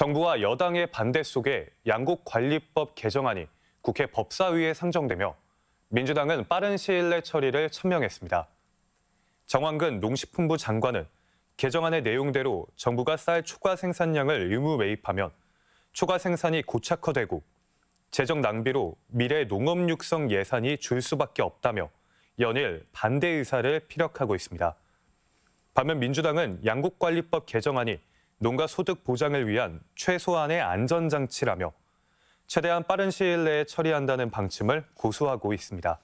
정부와 여당의 반대 속에 양국관리법 개정안이 국회 법사위에 상정되며 민주당은 빠른 시일 내 처리를 천명했습니다. 정황근 농식품부 장관은 개정안의 내용대로 정부가 쌀 초과 생산량을 의무 매입하면 초과 생산이 고착화되고 재정 낭비로 미래 농업 육성 예산이 줄 수밖에 없다며 연일 반대 의사를 피력하고 있습니다. 반면 민주당은 양국관리법 개정안이 농가 소득 보장을 위한 최소한의 안전장치라며 최대한 빠른 시일 내에 처리한다는 방침을 고수하고 있습니다.